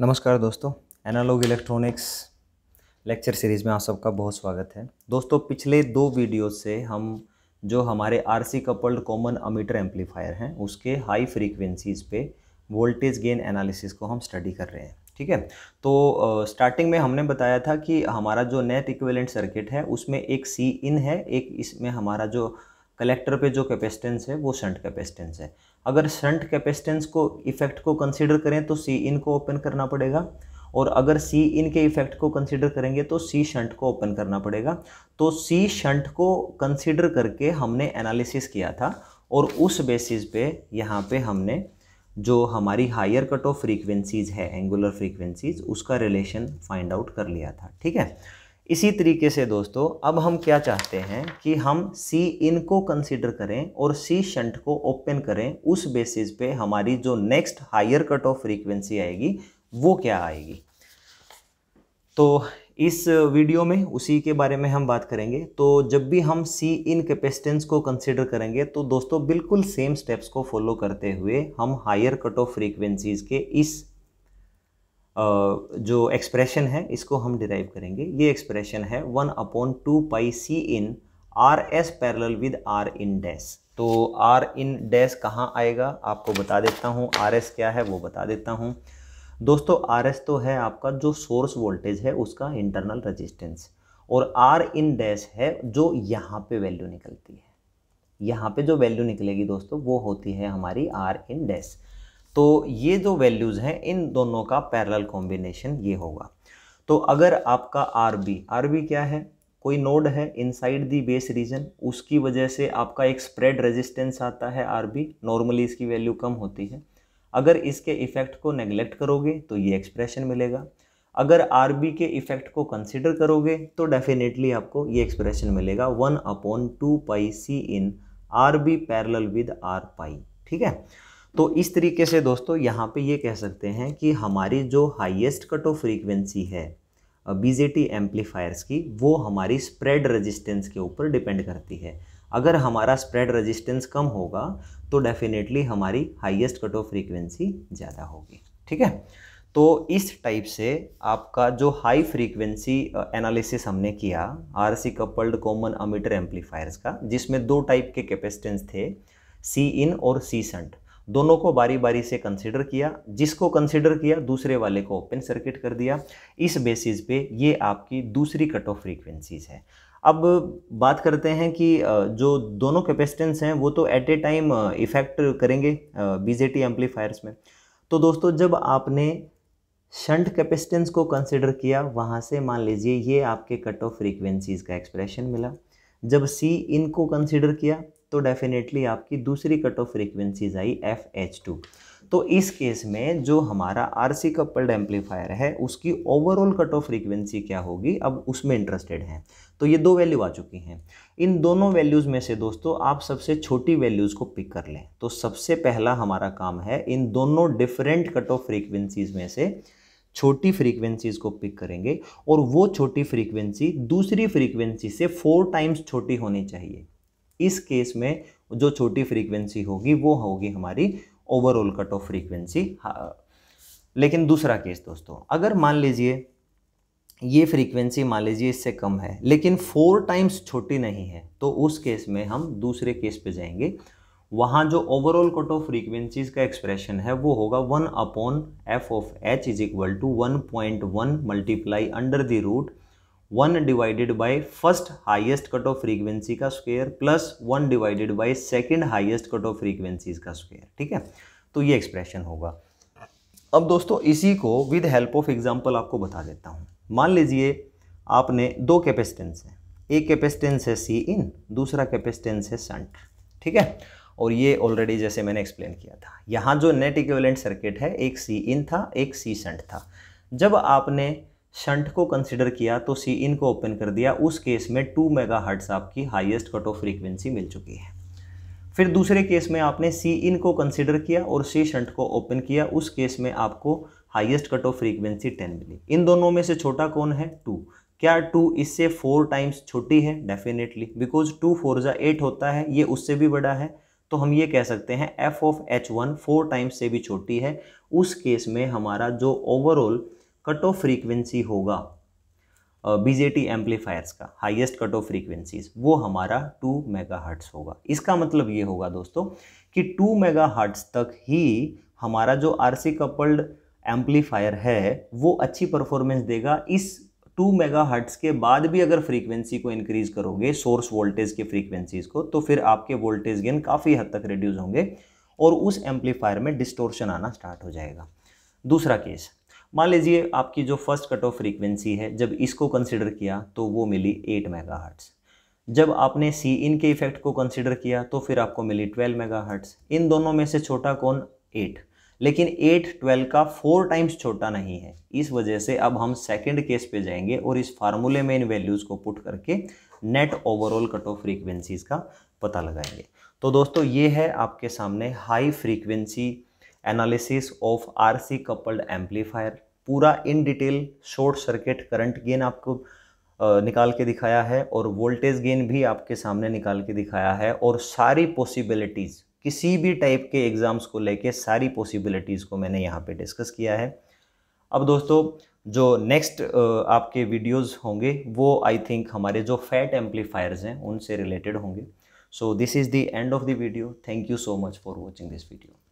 नमस्कार दोस्तों analogue electronics lecture series में आप सबका बहुत स्वागत है दोस्तों पिछले दो वीडियो से हम जो हमारे RC coupled common emitter amplifier हैं उसके हाई फ्रीक्वेंसीज़ पे वोल्टेज गेन एनालिसिस को हम स्टडी कर रहे हैं ठीक है तो स्टार्टिंग में हमने बताया था कि हमारा जो नेट इक्वेलेंट सर्किट है उसमें एक सी इन है एक इसमें हमारा जो कलेक्टर पे जो कैपेसिटेंस है वो शंट कैपेसिटेंस है अगर शंट कैपेसिटेंस को इफेक्ट को कंसिडर करें तो सी इन को ओपन करना पड़ेगा और अगर सी इन के इफेक्ट को कंसिडर करेंगे तो सी शंट को ओपन करना पड़ेगा तो सी शंट को कंसिडर करके हमने एनालिसिस किया था और उस बेसिस पे यहाँ पे हमने जो हमारी हायर कट ऑफ फ्रीक्वेंसीज़ है एंगुलर फ्रीक्वेंसीज़ उसका रिलेशन फाइंड आउट कर लिया था ठीक है इसी तरीके से दोस्तों अब हम क्या चाहते हैं कि हम सी इन को कंसिडर करें और सी शंट को ओपन करें उस बेसिस पे हमारी जो next higher cut off frequency आएगी वो क्या आएगी तो इस वीडियो में उसी के बारे में हम बात करेंगे तो जब भी हम सी इन कैपेसिटेंस को कंसिडर करेंगे तो दोस्तों बिल्कुल सेम स्टेप्स को फॉलो करते हुए हम हायर कट ऑफ फ्रीक्वेंसीज़ के इस जो एक्सप्रेशन है इसको हम डिराइव करेंगे ये एक्सप्रेशन है one upon two pi C in R S parallel with R in dash तो आर इन डैस कहाँ आएगा आपको बता देता हूँ आर एस क्या है वो बता देता हूँ दोस्तों आर एस तो है आपका जो सोर्स वोल्टेज है उसका इंटरनल रजिस्टेंस और आर इन डैस है जो यहाँ पे वैल्यू निकलती है यहाँ पे जो वैल्यू निकलेगी दोस्तों वो होती है हमारी आर इन डैस तो ये जो वैल्यूज़ हैं इन दोनों का पैरल कॉम्बिनेशन ये होगा तो अगर आपका आर बी आर बी क्या है कोई नोड है इनसाइड दी बेस रीजन उसकी वजह से आपका एक स्प्रेड रेजिस्टेंस आता है आर बी नॉर्मली इसकी वैल्यू कम होती है अगर इसके इफ़ेक्ट को नेग्लेक्ट करोगे तो ये एक्सप्रेशन मिलेगा अगर आर बी के इफ़ेक्ट को कंसिडर करोगे तो डेफिनेटली आपको ये एक्सप्रेशन मिलेगा one upon two pi C in R B parallel with R pi ठीक है तो इस तरीके से दोस्तों यहाँ पे ये कह सकते हैं कि हमारी जो हाईएस्ट कट ऑफ फ्रीक्वेंसी है बी जे टी एम्पलीफायर्स की वो हमारी स्प्रेड रेजिस्टेंस के ऊपर डिपेंड करती है अगर हमारा स्प्रेड रेजिस्टेंस कम होगा तो डेफिनेटली हमारी हाईएस्ट कट ऑफ फ्रीक्वेंसी ज़्यादा होगी ठीक है तो इस टाइप से आपका जो हाई फ्रीक्वेंसी एनालिसिस हमने किया R coupled common emitter amplifiers का जिसमें दो टाइप के कैपेसिटेंस थे सी इन और सी सेंट दोनों को बारी बारी से कंसिडर किया जिसको कंसिडर किया दूसरे वाले को ओपन सर्किट कर दिया इस बेसिस पे ये आपकी दूसरी कट ऑफ फ्रीक्वेंसीज़ है अब बात करते हैं कि जो दोनों कैपेसिटेंस हैं वो तो एट ए टाइम इफ़ेक्ट करेंगे बीजेटी एम्पलीफायर्स में तो दोस्तों जब आपने शंट कैपेसिटेंस को कंसिडर किया वहाँ से मान लीजिए ये आपके कट ऑफ फ्रीक्वेंसीज़ का एक्सप्रेशन मिला जब सी इन को कंसिडर किया तो डेफिनेटली आपकी दूसरी कट ऑफ फ्रीक्वेंसीज आई एफ एच टू तो इस केस में जो हमारा आर सी कपल्ड एम्पलीफायर है उसकी ओवरऑल कट ऑफ फ्रीक्वेंसी क्या होगी अब उसमें इंटरेस्टेड हैं तो ये दो वैल्यू आ चुकी हैं इन दोनों वैल्यूज़ में से दोस्तों आप सबसे छोटी वैल्यूज़ को पिक कर लें तो सबसे पहला हमारा काम है इन दोनों डिफरेंट कट ऑफ फ्रीक्वेंसीज़ में से छोटी फ्रीक्वेंसीज़ को पिक करेंगे और वो छोटी फ्रीक्वेंसी दूसरी फ्रीक्वेंसी से फोर टाइम्स छोटी होनी चाहिए इस केस में जो छोटी फ्रीक्वेंसी होगी वो होगी हमारी ओवरऑल कट ऑफ फ्रीक्वेंसी लेकिन दूसरा केस दोस्तों अगर मान लीजिए ये फ्रीक्वेंसी मान लीजिए इससे कम है लेकिन फोर टाइम्स छोटी नहीं है तो उस केस में हम दूसरे केस पे जाएंगे वहाँ जो ओवरऑल कट ऑफ फ्रीक्वेंसीज का एक्सप्रेशन है वो होगा one upon f of H is equal to one point one multiply under the root one divided by first highest cut off frequency का square plus one divided by second highest cut off frequencies का square ठीक है तो ये expression होगा अब दोस्तों इसी को विद हेल्प ऑफ एग्जांपल आपको बता देता हूँ मान लीजिए आपने दो कैपेसिटेंस हैं एक कैपेसिटेंस है सी इन दूसरा कैपेसिटेंस है संट ठीक है और ये ऑलरेडी जैसे मैंने एक्सप्लेन किया था यहाँ जो नेट इक्विवेलेंट सर्किट है एक सी इन था एक सी संट था जब आपने शंट को कंसिडर किया तो सी इन को ओपन कर दिया उस केस में टू मेगा हर्ट्स आपकी हाइएस्ट कट ऑफ फ्रीक्वेंसी मिल चुकी है फिर दूसरे केस में आपने सी इन को कंसिडर किया और सी शंट को ओपन किया उस केस में आपको highest cut off frequency ten मिली इन दोनों में से छोटा कौन है टू क्या टू इससे फोर टाइम्स छोटी है डेफिनेटली बिकॉज टू फोर जो एट होता है ये उससे भी बड़ा है तो हम ये कह सकते हैं f of H one four times से भी छोटी है उस केस में हमारा जो ओवरऑल कट ऑफ फ्रीक्वेंसी होगा बी जे टी एम्पलीफायर्स का हाइएस्ट कट ऑफ फ्रीक्वेंसीज वो हमारा मेगा मेगाहर्ट्ज होगा इसका मतलब ये होगा दोस्तों कि मेगा मेगाहर्ट्ज तक ही हमारा जो आर सी कपल्ड एम्पलीफायर है वो अच्छी परफॉर्मेंस देगा इस 2 मेगाहर्ट्ज के बाद भी अगर फ्रीक्वेंसी को इंक्रीज करोगे सोर्स वोल्टेज के फ्रीक्वेंसीज को तो फिर आपके वोल्टेज गेन काफ़ी हद तक रिड्यूस होंगे और उस एम्पलीफायर में डिस्टोर्शन आना स्टार्ट हो जाएगा दूसरा केस मान लीजिए आपकी जो फर्स्ट कट ऑफ फ्रीक्वेंसी है जब इसको कंसिडर किया तो वो मिली एट मेगा जब आपने सी इन के इफेक्ट को कंसिडर किया तो फिर आपको मिली ट्वेल्व मेगा इन दोनों में से छोटा कौन एट लेकिन एट ट्वेल्व का फोर टाइम्स छोटा नहीं है इस वजह से अब हम सेकेंड केस पे जाएंगे और इस फार्मूले में इन वैल्यूज़ को पुट करके net overall cut off frequencies का पता लगाएंगे तो दोस्तों ये है आपके सामने high frequency analysis of RC coupled amplifier पूरा in detail short circuit current gain आपको निकाल के दिखाया है और वोल्टेज गेन भी आपके सामने निकाल के दिखाया है और सारी पॉसिबिलिटीज़ किसी भी टाइप के एग्ज़ाम्स को लेके सारी पॉसिबिलिटीज़ को मैंने यहाँ पे डिस्कस किया है अब दोस्तों जो नेक्स्ट आपके वीडियोस होंगे वो आई थिंक हमारे जो फैट एम्पलीफायर्स हैं उनसे रिलेटेड होंगे so this is the end of the video thank you so much for watching this video